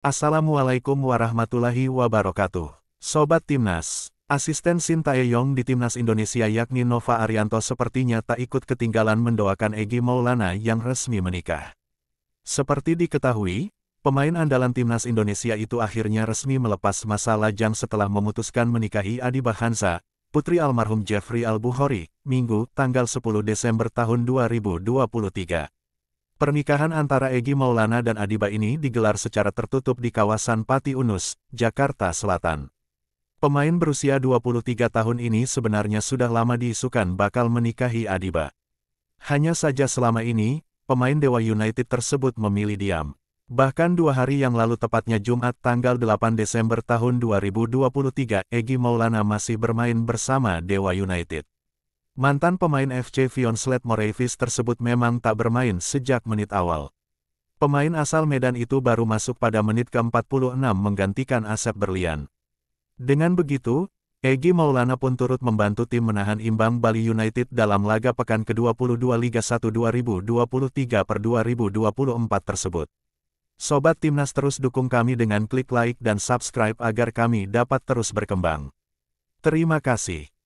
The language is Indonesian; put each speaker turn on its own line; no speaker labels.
Assalamualaikum warahmatullahi wabarakatuh. Sobat Timnas, asisten Sintayong di Timnas Indonesia yakni Nova Arianto sepertinya tak ikut ketinggalan mendoakan Egi Maulana yang resmi menikah. Seperti diketahui, pemain andalan Timnas Indonesia itu akhirnya resmi melepas masa lajang setelah memutuskan menikahi Adi Bahansa, putri almarhum Jeffrey Al-Bukhari, Minggu, tanggal 10 Desember tahun 2023. Pernikahan antara Egi Maulana dan Adiba ini digelar secara tertutup di kawasan Pati Unus, Jakarta Selatan. Pemain berusia 23 tahun ini sebenarnya sudah lama diisukan bakal menikahi Adiba. Hanya saja selama ini, pemain Dewa United tersebut memilih diam. Bahkan dua hari yang lalu tepatnya Jumat tanggal 8 Desember tahun 2023, Egi Maulana masih bermain bersama Dewa United. Mantan pemain FC Sled Moravis tersebut memang tak bermain sejak menit awal. Pemain asal Medan itu baru masuk pada menit ke-46 menggantikan Asep Berlian. Dengan begitu, Egi Maulana pun turut membantu tim menahan imbang Bali United dalam laga pekan ke-22 Liga 1 2023 per 2024 tersebut. Sobat Timnas terus dukung kami dengan klik like dan subscribe agar kami dapat terus berkembang. Terima kasih.